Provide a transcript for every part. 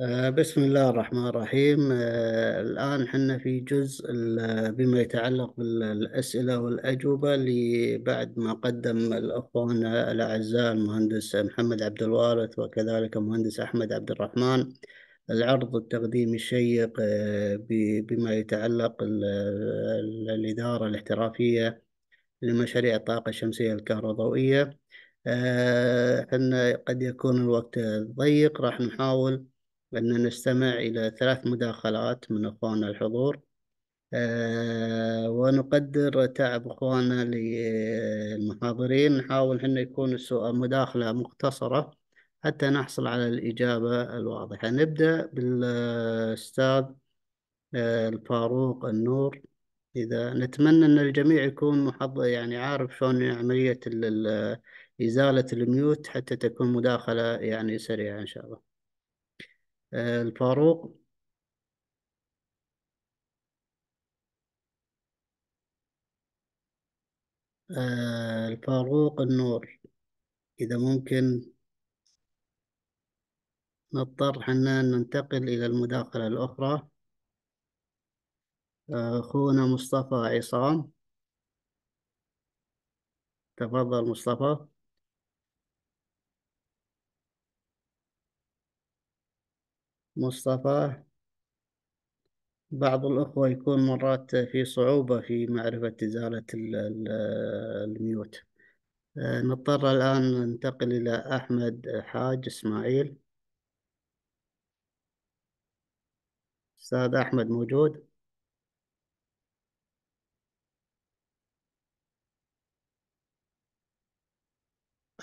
آه، بسم الله الرحمن الرحيم آه، الآن حنا في جزء بما يتعلق بالأسئلة والأجوبة اللي بعد ما قدم الأخوان الأعزاء المهندس محمد عبد الوارث وكذلك المهندس أحمد عبد الرحمن العرض التقديمي الشيق آه، بما يتعلق الإدارة الاحترافية لمشاريع الطاقة الشمسية الكهروضوئية حنا قد يكون الوقت ضيق راح نحاول أن نستمع إلى ثلاث مداخلات من أخواننا الحضور آه، ونقدر تعب أخواننا للمحاضرين نحاول أن يكون السؤال مداخلة مختصرة حتى نحصل على الإجابة الواضحة نبدأ بالأستاذ آه، الفاروق النور إذا نتمنى أن الجميع يكون محض يعني عارف شلون عملية إزالة الميوت حتى تكون مداخلة يعني سريعة إن شاء الله آه، الفاروق آه، الفاروق النور إذا ممكن نضطر حنا ننتقل إلى المداخلة الأخرى آه، أخونا مصطفى عصام تفضل مصطفى مصطفى بعض الأخوة يكون مرات في صعوبة في معرفة إزالة الميوت آه، نضطر الآن ننتقل إلى أحمد حاج إسماعيل أستاذ أحمد موجود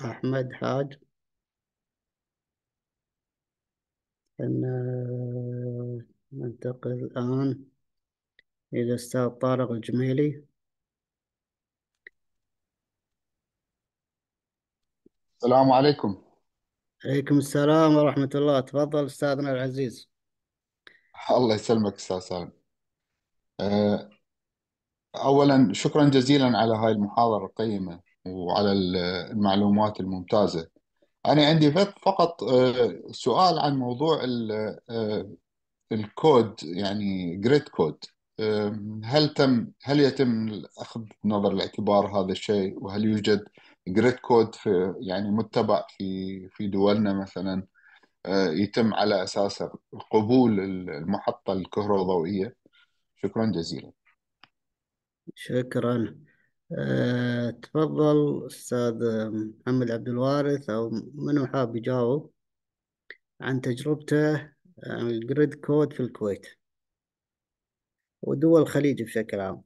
أحمد حاج ننتقل الآن إلى الأستاذ طارق الجميلي السلام عليكم عليكم السلام ورحمة الله تفضل أستاذنا العزيز الله يسلمك أستاذ سالم أه، أولا شكرا جزيلا على هاي المحاضرة القيمة وعلى المعلومات الممتازة انا عندي فقط آه، سؤال عن موضوع آه، الكود يعني جريد كود هل تم هل يتم أخذ نظر الاعتبار هذا الشيء وهل يوجد جريد كود في يعني متبع في في دولنا مثلا آه، يتم على أساسه قبول المحطة الكهروضوئية شكرا جزيلا شكرا آه، تفضل أستاذ محمد عبد الوارث أو من حاب يجاوب عن تجربته عن الجريد كود في الكويت ودول الخليج بشكل عام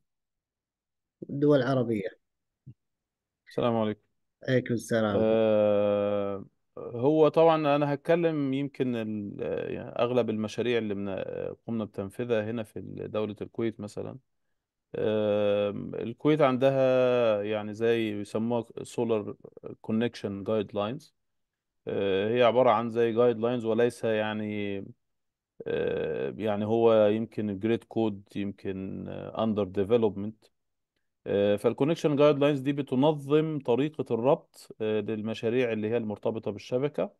والدول العربية السلام عليكم عليكم السلام أه هو طبعا أنا هتكلم يمكن يعني أغلب المشاريع اللي آه، قمنا بتنفيذها هنا في دولة الكويت مثلا آه، الكويت عندها يعني زي بيسموها سولار كونكشن جايد لاينز هي عبارة عن زي جايد لاينز وليس يعني آه، يعني هو يمكن جريد كود يمكن اندر ديفلوبمنت فالكونكشن جايد لاينز دي بتنظم طريقة الربط آه، للمشاريع اللي هي المرتبطة بالشبكة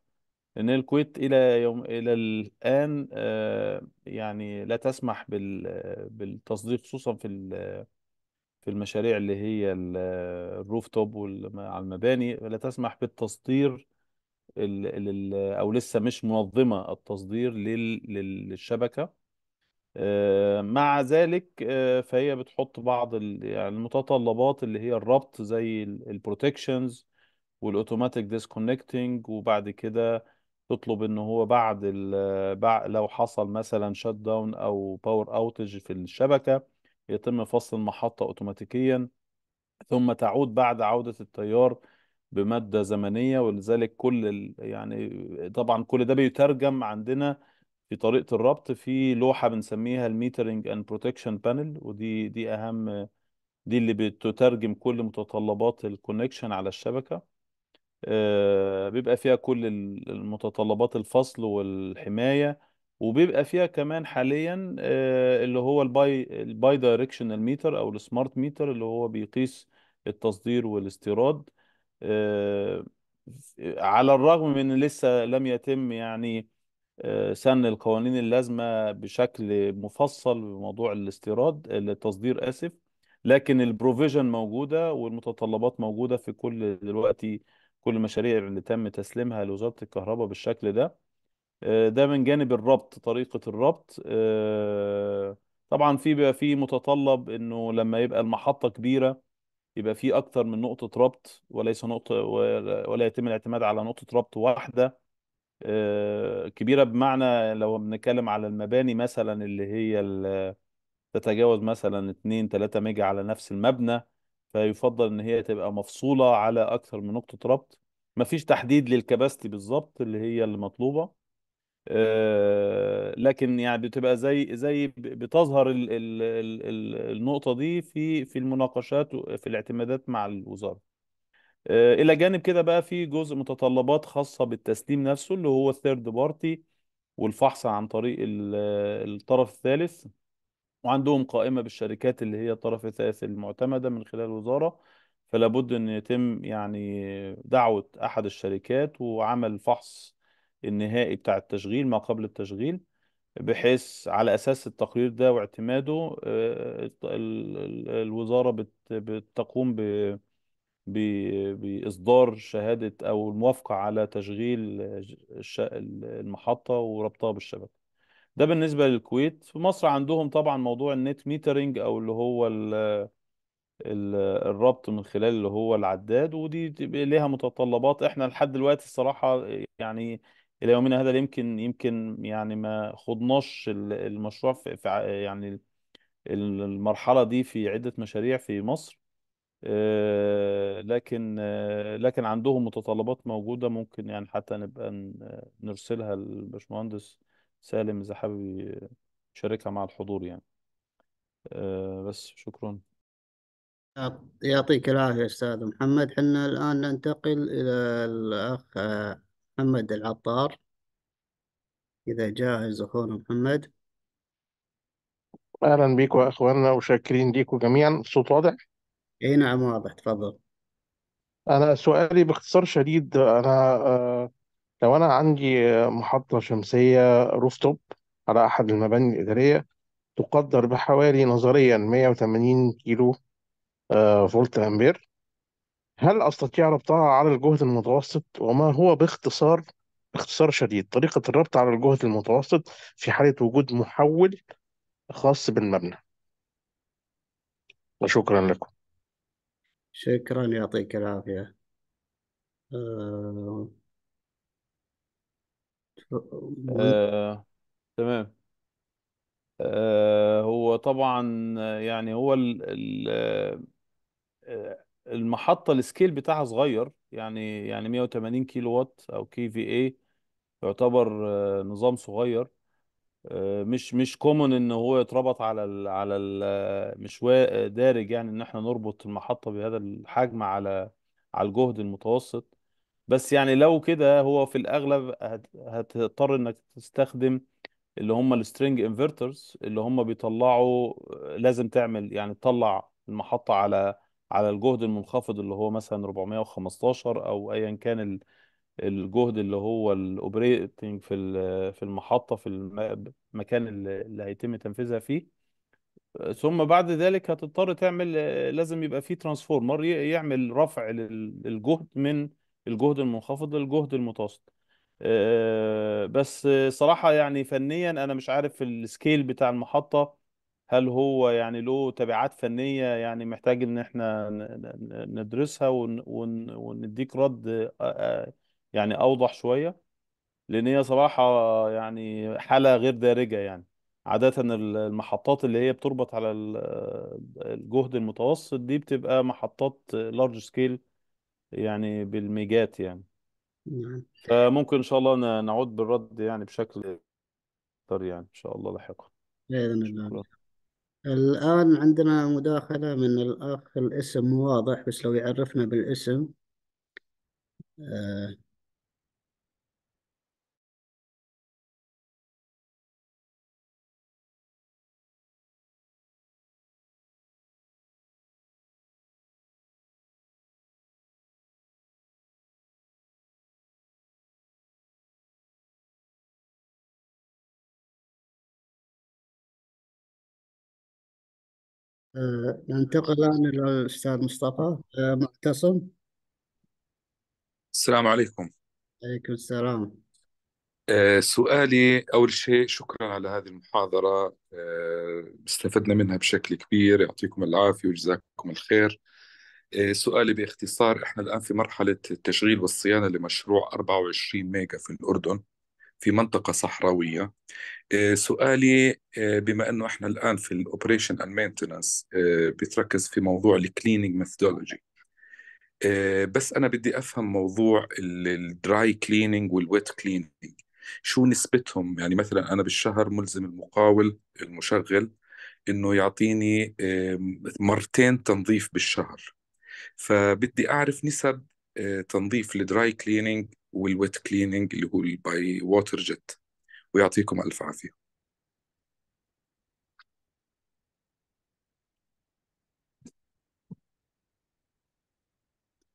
ان الكويت إلى يوم إلى الآن آه، يعني لا تسمح بالتصديق خصوصا في في المشاريع اللي هي الروف توب على المباني لا تسمح بالتصدير او لسه مش منظمه التصدير للشبكه آه، مع ذلك آه، فهي بتحط بعض يعني المتطلبات اللي هي الربط زي البروتكشنز والاوتوماتيك ديسكونكتنج وبعد كده تطلب ان هو بعد لو حصل مثلا شت داون او باور اوتج في الشبكه يتم فصل المحطة أوتوماتيكيا ثم تعود بعد عودة التيار بمدة زمنية ولذلك كل ال... يعني طبعا كل ده بيترجم عندنا في طريقة الربط في لوحة بنسميها الميترنج اند بروتكشن بانل ودي دي أهم دي اللي بتترجم كل متطلبات الكونكشن على الشبكة آه، بيبقى فيها كل المتطلبات الفصل والحماية وبيبقى فيها كمان حاليا آه، اللي هو الباي الباي دايركشنال ميتر او السمارت ميتر اللي هو بيقيس التصدير والاستيراد آه، على الرغم من ان لسه لم يتم يعني آه، سن القوانين اللازمه بشكل مفصل بموضوع الاستيراد التصدير اسف لكن البروفيجن موجوده والمتطلبات موجوده في كل دلوقتي كل المشاريع اللي تم تسليمها لوزاره الكهرباء بالشكل ده آه، ده من جانب الربط طريقة الربط آه، طبعا في بيبقى في متطلب انه لما يبقى المحطة كبيرة يبقى في اكتر من نقطة ربط وليس نقطة ولا يتم الاعتماد على نقطة ربط واحدة آه، كبيرة بمعنى لو بنتكلم على المباني مثلا اللي هي تتجاوز مثلا 2 3 ميجا على نفس المبنى فيفضل ان هي تبقى مفصولة على اكتر من نقطة ربط مفيش تحديد للكباستي بالظبط اللي هي المطلوبة آه، لكن يعني بتبقى زي زي بتظهر الـ الـ الـ النقطة دي في في المناقشات في الاعتمادات مع الوزارة آه، إلى جانب كده بقى في جزء متطلبات خاصة بالتسليم نفسه اللي هو الثيرد بارتي والفحص عن طريق الطرف الثالث وعندهم قائمة بالشركات اللي هي الطرف الثالث المعتمدة من خلال الوزارة فلابد أن يتم يعني دعوة أحد الشركات وعمل فحص النهائي بتاع التشغيل ما قبل التشغيل بحيث على أساس التقرير ده واعتماده آه، الوزارة بتقوم بإصدار شهادة أو الموافقة على تشغيل المحطة وربطها بالشبكة ده بالنسبة للكويت في مصر عندهم طبعا موضوع النت ميترنج أو اللي هو الربط من خلال اللي هو العداد ودي ليها متطلبات احنا لحد دلوقتي الصراحة يعني الى يومنا هذا يمكن يمكن يعني ما خضناش المشروع في يعني المرحله دي في عده مشاريع في مصر آه، لكن آه، لكن عندهم متطلبات موجوده ممكن يعني حتى نبقى نرسلها للبشمهندس سالم اذا حابب يشاركها مع الحضور يعني آه، بس شكرا يعطيك العافية أستاذ محمد حنا الآن ننتقل إلى الأخ محمد العطار إذا جاهز أخونا محمد أهلا بيكم يا إخواننا وشاكرين ليكم جميعا الصوت واضح؟ أي نعم واضح تفضل أنا سؤالي باختصار شديد أنا آه، لو أنا عندي آه، محطة شمسية روفتوب على أحد المباني الإدارية تقدر بحوالي نظريا 180 كيلو آه، فولت أمبير هل أستطيع ربطها على الجهد المتوسط وما هو باختصار باختصار شديد طريقة الربط على الجهد المتوسط في حالة وجود محول خاص بالمبنى وشكرا لكم شكرا يعطيك العافية آه... آه... تمام آه... هو طبعا يعني هو ال... ال... آه... آه، المحطة السكيل بتاعها صغير يعني يعني 180 كيلو وات او كي في اي يعتبر آه، نظام صغير آه، مش مش كومن ان هو يتربط على ال على ال آه، مش دارج يعني ان احنا نربط المحطة بهذا الحجم على على الجهد المتوسط بس يعني لو كده هو في الاغلب هتضطر انك تستخدم اللي هم السترينج انفرترز اللي هم بيطلعوا لازم تعمل يعني تطلع المحطة على على الجهد المنخفض اللي هو مثلا 415 او ايا كان الجهد اللي هو الاوبريتنج في في المحطه في المكان اللي هيتم تنفيذها فيه ثم بعد ذلك هتضطر تعمل لازم يبقى فيه ترانسفورمر يعمل رفع للجهد من الجهد المنخفض للجهد المتوسط بس صراحه يعني فنيا انا مش عارف السكيل بتاع المحطه هل هو يعني له تبعات فنية يعني محتاج إن إحنا ندرسها ونديك رد يعني أوضح شوية لأن هي صراحة يعني حالة غير دارجة يعني عادة المحطات اللي هي بتربط على الجهد المتوسط دي بتبقى محطات لارج سكيل يعني بالميجات يعني نعم فممكن إن شاء الله نعود بالرد يعني بشكل أكثر يعني إن شاء الله لاحقا بإذن الله شكرا الآن عندنا مداخلة من الأخ الاسم واضح بس لو يعرفنا بالاسم آه آه، ننتقل الآن إلى الأستاذ مصطفى آه، معتصم السلام عليكم عليكم السلام آه، سؤالي أول شيء شكرا على هذه المحاضرة استفدنا منها بشكل كبير يعطيكم العافية وجزاكم الخير سؤالي باختصار احنا الآن في مرحلة التشغيل والصيانة لمشروع 24 ميجا في الأردن في منطقة صحراوية آه، سؤالي آه، بما أنه إحنا الآن في الأوبريشن أند مينتنس بتركز في موضوع الكلينينج ميثودولوجي آه، بس أنا بدي أفهم موضوع الدراي كلينينج والويت كلينينج شو نسبتهم يعني مثلا أنا بالشهر ملزم المقاول المشغل انه يعطيني مرتين تنظيف بالشهر فبدي اعرف نسب تنظيف الدراي كليننج والويت كليننج اللي هو الباي ووتر جيت ويعطيكم ألف عافية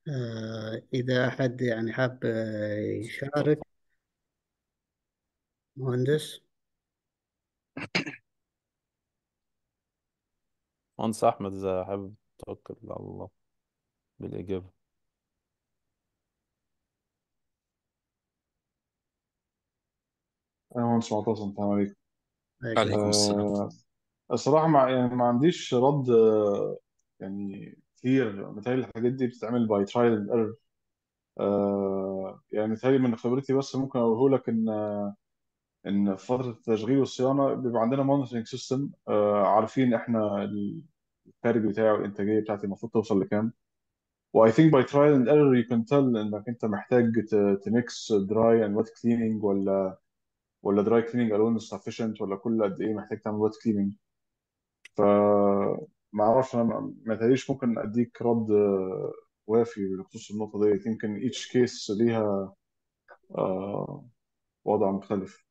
آه، إذا أحد يعني حاب آه، يشارك مهندس مهندس أحمد إذا حابب توكل على الله بالإجابة انا مهندس معتصم السلام عليكم عليكم السلام آه، الصراحه ما يعني ما عنديش رد آه، يعني كتير متهيألي الحاجات دي بتتعمل باي ترايل اند ايرور يعني متهيألي من خبرتي بس ممكن اقوله لك ان آه، ان في فتره التشغيل والصيانه بيبقى عندنا مونيتورنج سيستم عارفين احنا الخارج بتاعه الانتاجيه بتاعتي المفروض توصل لكام واي ثينك باي ترايل اند ايرور يو كان تيل انك انت محتاج تميكس دراي اند وات كليننج ولا ولا دراي كليننج الون سفيشنت ولا كل قد ايه محتاج تعمل وات كليننج ف ما اعرفش انا ما تهيأليش ممكن اديك رد آه، وافي بخصوص النقطه ديت يمكن ايتش كيس ليها آه، وضع مختلف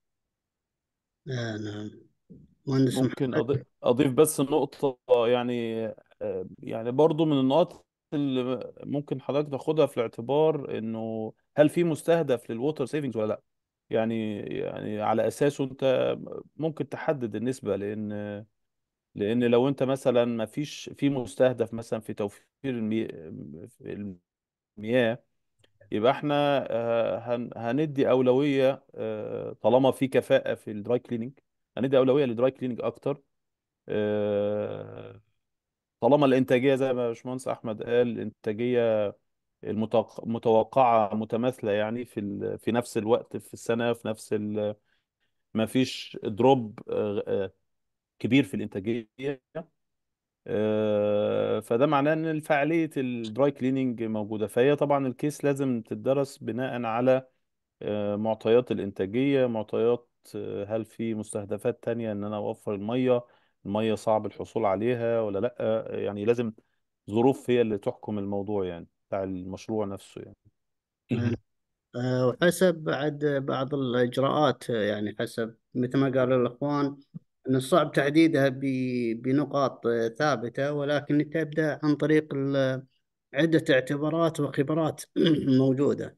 لا لا مهندس ممكن أضيف, بس نقطة يعني آه، يعني برضو من النقط اللي ممكن حضرتك تاخدها في الاعتبار إنه هل في مستهدف للووتر سيفنجز ولا لأ؟ يعني يعني على اساسه انت ممكن تحدد النسبه لان لان لو انت مثلا ما فيش في مستهدف مثلا في توفير المياه يبقى احنا آه، هندي اولويه آه، طالما في كفاءه في الدراي كليننج هندي اولويه للدراي كليننج اكتر آه، طالما الانتاجيه زي ما باشمهندس احمد قال الانتاجيه المتوقعه متماثله يعني في في نفس الوقت في السنه في نفس ما فيش دروب آه، آه، كبير في الانتاجيه آه، فده معناه ان فعاليه الدراي كليننج موجوده فهي طبعا الكيس لازم تدرس بناء على معطيات الانتاجيه معطيات هل في مستهدفات تانية ان انا اوفر الميه الميه صعب الحصول عليها ولا لا يعني لازم ظروف هي اللي تحكم الموضوع يعني بتاع المشروع نفسه يعني آه، وحسب بعد بعض الإجراءات يعني حسب مثل ما قالوا الإخوان أن الصعب تحديدها بنقاط ثابتة ولكن تبدأ عن طريق عدة اعتبارات وخبرات موجودة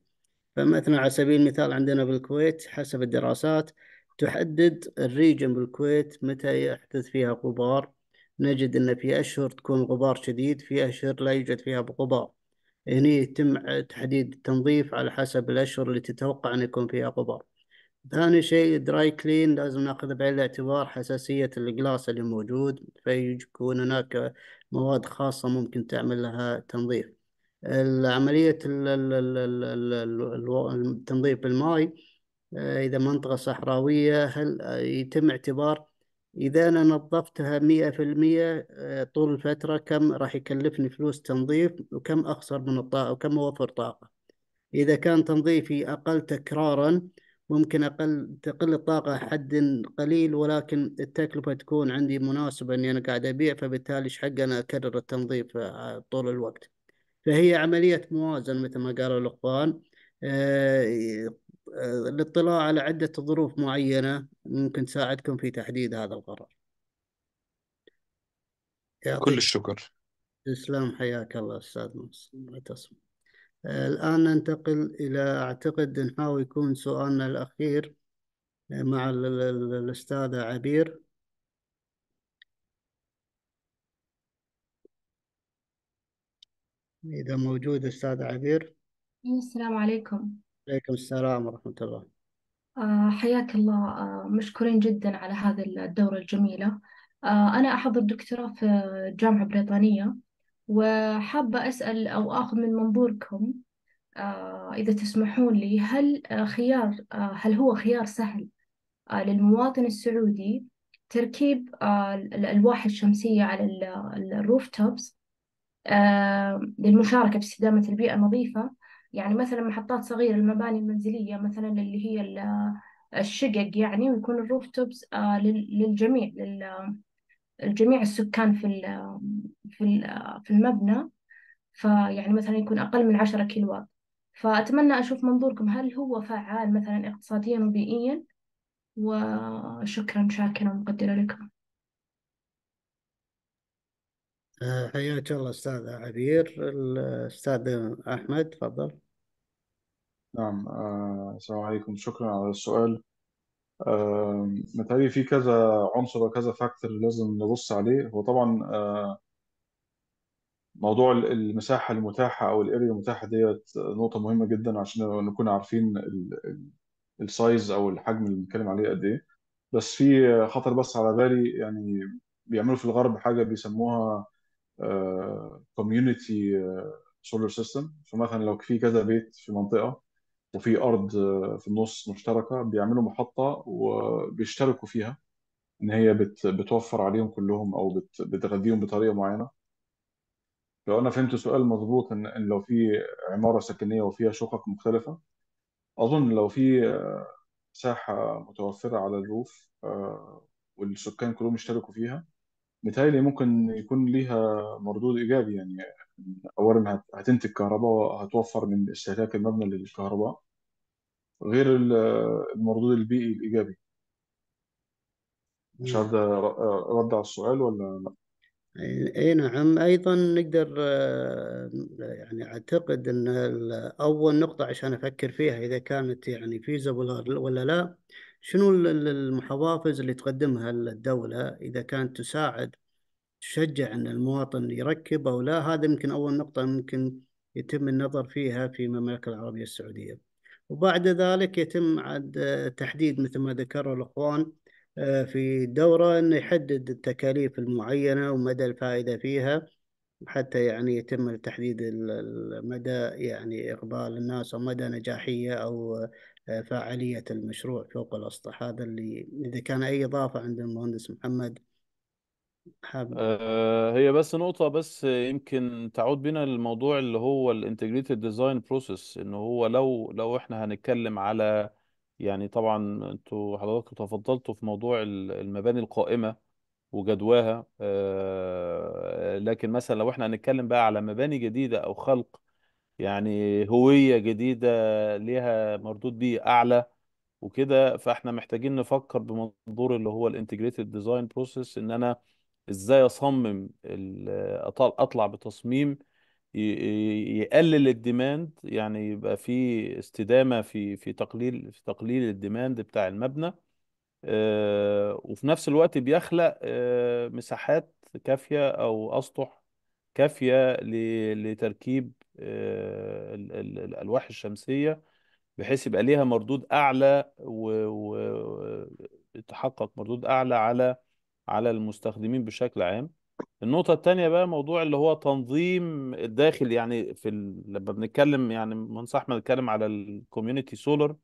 فمثلا على سبيل المثال عندنا بالكويت حسب الدراسات تحدد الريجن بالكويت متى يحدث فيها غبار نجد أن في أشهر تكون غبار شديد في أشهر لا يوجد فيها غبار هني يتم تحديد التنظيف على حسب الأشهر اللي تتوقع أن يكون فيها غبار ثاني شيء دراي كلين لازم ناخذ بعين الاعتبار حساسية الجلاس اللي موجود فيكون هناك مواد خاصة ممكن تعمل لها تنظيف عملية التنظيف بالماء إذا منطقة صحراوية هل يتم اعتبار إذا أنا نظفتها مية في المية آه، طول الفترة كم راح يكلفني فلوس تنظيف وكم أخسر من الطاقة وكم أوفر طاقة إذا كان تنظيفي أقل تكرارا ممكن أقل تقل الطاقة حد قليل ولكن التكلفة تكون عندي مناسبة إني أنا قاعد أبيع فبالتالي إيش حق أنا أكرر التنظيف آه، طول الوقت فهي عملية موازن مثل ما قالوا الأخوان آه، آه، الاطلاع على عدة ظروف معينة ممكن تساعدكم في تحديد هذا القرار كل طيب. الشكر تسلم حياك الله أستاذ معتصم آه، الآن ننتقل إلى أعتقد نحاول يكون سؤالنا الأخير آه، مع الأستاذة عبير إذا موجود أستاذ عبير السلام عليكم عليكم السلام ورحمة الله آه، حياك الله آه، مشكورين جدا على هذه الدورة الجميلة آه، أنا أحضر دكتوراه في جامعة بريطانية وحابة أسأل أو آخذ من منظوركم إذا تسمحون لي هل خيار هل هو خيار سهل للمواطن السعودي تركيب الألواح الشمسية على الروف توبس للمشاركة في استدامة البيئة النظيفة يعني مثلا محطات صغيرة المباني المنزلية مثلا اللي هي الشقق يعني ويكون الروف توبس آه، للجميع للجميع السكان في في في المبنى فيعني مثلا يكون أقل من عشرة كيلوات فأتمنى أشوف منظوركم هل هو فعال مثلا اقتصاديا وبيئيا وشكرا شاكرا مقدرة لكم آه، حياك الله استاذ عبير الاستاذ احمد تفضل نعم آه، السلام آه، عليكم شكرا على السؤال آه، متهيألي في كذا عنصر وكذا فاكتور لازم نبص عليه هو طبعا آه، موضوع المساحة المتاحة أو الاريا المتاحة ديت نقطة مهمة جدا عشان نكون عارفين السايز أو الحجم اللي بنتكلم عليه قد إيه بس في خطر بس على بالي يعني بيعملوا في الغرب حاجة بيسموها كوميونتي سولار سيستم فمثلا لو في كذا بيت في منطقه وفي ارض آه، في النص مشتركه بيعملوا محطه وبيشتركوا فيها ان هي بت بتوفر عليهم كلهم او بت بتغذيهم بطريقه معينه لو انا فهمت سؤال مظبوط ان لو في عماره سكنيه وفيها شقق مختلفه اظن لو في آه، ساحه متوفره على الروف آه، والسكان كلهم يشتركوا فيها متهيألي ممكن يكون ليها مردود إيجابي يعني أولا هتنتج كهرباء وهتوفر من استهلاك المبنى للكهرباء غير المردود البيئي الإيجابي مش عارف ده رد على السؤال ولا لا اي نعم ايضا نقدر يعني اعتقد ان اول نقطة عشان افكر فيها اذا كانت يعني فيزبل ولا لا شنو المحافظ اللي تقدمها الدولة إذا كانت تساعد تشجع أن المواطن يركب أو لا هذا يمكن أول نقطة ممكن يتم النظر فيها في المملكة العربية السعودية وبعد ذلك يتم عد تحديد مثل ما ذكر الأخوان آه، في دورة أنه يحدد التكاليف المعينة ومدى الفائدة فيها حتى يعني يتم تحديد مدى يعني إقبال الناس أو مدى نجاحية أو فعالية المشروع فوق الأسطح هذا اللي إذا كان أي إضافة عند المهندس محمد حابب آه، هي بس نقطة بس يمكن تعود بنا للموضوع اللي هو الانتجريتد ديزاين بروسيس إن هو لو لو إحنا هنتكلم على يعني طبعا انتوا حضراتكم تفضلتوا في موضوع المباني القائمة وجدواها آه، لكن مثلا لو احنا هنتكلم بقى على مباني جديدة أو خلق يعني هوية جديدة ليها مردود بيئي أعلى وكده فاحنا محتاجين نفكر بمنظور اللي هو الانتجريتد ديزاين بروسيس ان انا ازاي اصمم اطلع بتصميم يقلل الديماند يعني يبقى في استدامة في في تقليل في تقليل الديماند بتاع المبنى آه، وفي نفس الوقت بيخلق آه، مساحات كافية او اسطح كافية لتركيب آه، الالواح الشمسيه بحيث يبقى ليها مردود اعلى ويتحقق مردود اعلى على على المستخدمين بشكل عام النقطة الثانيه بقى موضوع اللي هو تنظيم الداخل يعني في ال... لما بنتكلم يعني منصح ما نتكلم على الكوميونتي سولر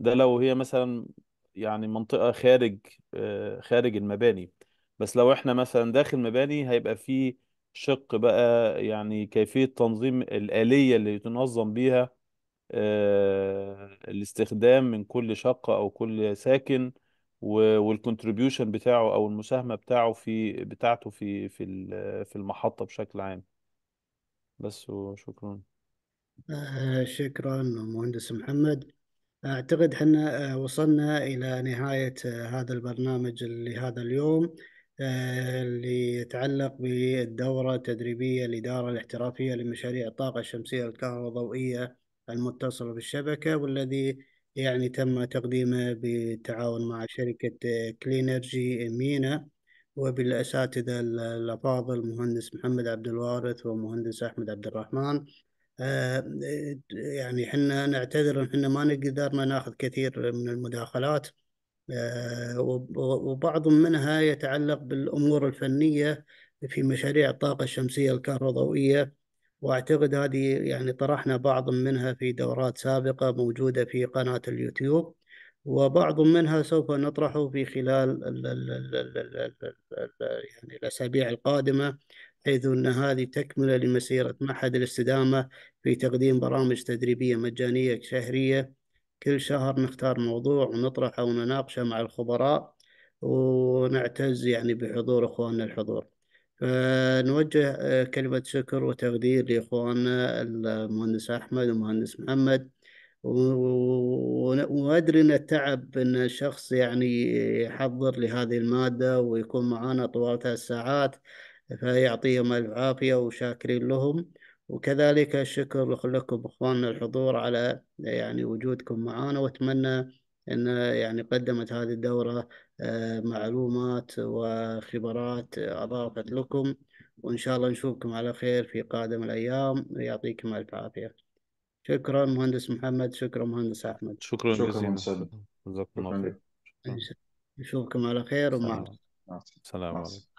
ده لو هي مثلا يعني منطقة خارج آه، خارج المباني بس لو احنا مثلا داخل مباني هيبقى فيه شق بقى يعني كيفية تنظيم الآلية اللي تنظم بيها آه، الاستخدام من كل شقة أو كل ساكن والكونتريبيوشن بتاعه أو المساهمة بتاعه في بتاعته في في في المحطة بشكل عام بس وشكرا آه، شكرا مهندس محمد أعتقد حنا آه، وصلنا إلى نهاية هذا البرنامج لهذا اليوم آه، اللي يتعلق بالدورة التدريبية للإدارة الاحترافية لمشاريع الطاقة الشمسية الكهروضوئية المتصلة بالشبكة والذي يعني تم تقديمه بالتعاون مع شركة كلينرجي آه، مينا وبالأساتذة الأفاضل مهندس محمد عبد الوارث ومهندس أحمد عبد الرحمن آه، يعني حنا نعتذر إن حنا ما قدرنا ناخذ كثير من المداخلات آه، وبعض منها يتعلق بالأمور الفنية في مشاريع الطاقة الشمسية الكهروضوئية وأعتقد هذه يعني طرحنا بعض منها في دورات سابقة موجودة في قناة اليوتيوب وبعض منها سوف نطرحه في خلال يعني الأسابيع القادمة حيث أن هذه تكملة لمسيرة معهد الاستدامة في تقديم برامج تدريبية مجانية شهرية كل شهر نختار موضوع ونطرحه ونناقشه مع الخبراء ونعتز يعني بحضور إخواننا الحضور فنوجه آه، كلمة شكر وتقدير لإخواننا المهندس أحمد والمهندس محمد وأدري أن التعب أن الشخص يعني يحضر لهذه المادة ويكون معنا طوال الساعات فيعطيهم العافية وشاكرين لهم وكذلك الشكر لكم إخواننا الحضور على يعني وجودكم معنا وأتمنى أن يعني قدمت هذه الدورة آه، معلومات وخبرات أضافت لكم وإن شاء الله نشوفكم على خير في قادم الأيام ويعطيكم ألف عافية شكرا مهندس محمد شكرا مهندس أحمد شكرا جزيلا جزاكم الله خير نشوفكم على خير ومع السلام عليكم